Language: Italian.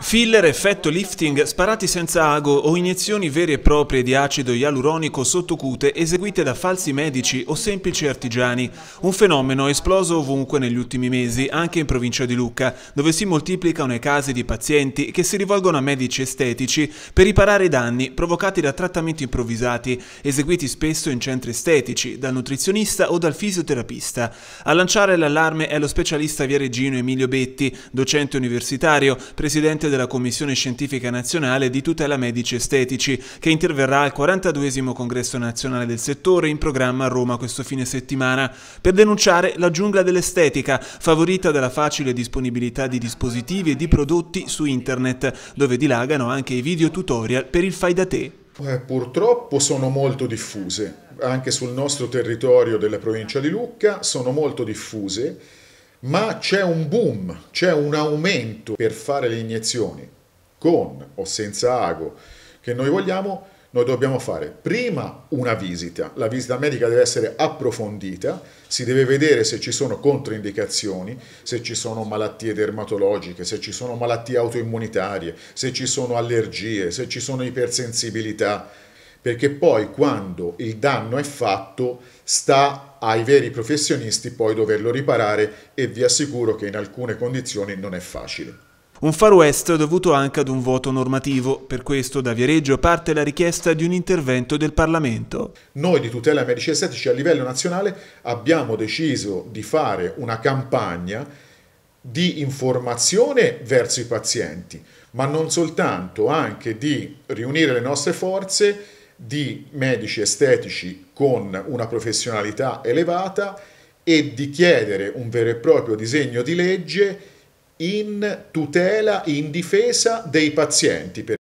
Filler, effetto lifting, sparati senza ago o iniezioni vere e proprie di acido ialuronico sottocute eseguite da falsi medici o semplici artigiani. Un fenomeno esploso ovunque negli ultimi mesi, anche in provincia di Lucca, dove si moltiplicano i casi di pazienti che si rivolgono a medici estetici per riparare i danni provocati da trattamenti improvvisati, eseguiti spesso in centri estetici, dal nutrizionista o dal fisioterapista. A lanciare l'allarme è lo specialista via Regino Emilio Betti, docente universitario, presidente presidente della Commissione Scientifica Nazionale di Tutela Medici Estetici, che interverrà al 42 Congresso Nazionale del Settore in programma a Roma questo fine settimana, per denunciare la giungla dell'estetica, favorita dalla facile disponibilità di dispositivi e di prodotti su internet, dove dilagano anche i video tutorial per il fai da te. Eh, purtroppo sono molto diffuse, anche sul nostro territorio della provincia di Lucca sono molto diffuse ma c'è un boom, c'è un aumento per fare le iniezioni con o senza ago che noi vogliamo, noi dobbiamo fare prima una visita. La visita medica deve essere approfondita, si deve vedere se ci sono controindicazioni, se ci sono malattie dermatologiche, se ci sono malattie autoimmunitarie, se ci sono allergie, se ci sono ipersensibilità, perché poi quando il danno è fatto sta ai veri professionisti poi doverlo riparare e vi assicuro che in alcune condizioni non è facile. Un far west dovuto anche ad un vuoto normativo, per questo da Viareggio parte la richiesta di un intervento del Parlamento. Noi di tutela medici estetici a livello nazionale abbiamo deciso di fare una campagna di informazione verso i pazienti, ma non soltanto, anche di riunire le nostre forze di medici estetici con una professionalità elevata e di chiedere un vero e proprio disegno di legge in tutela, in difesa dei pazienti.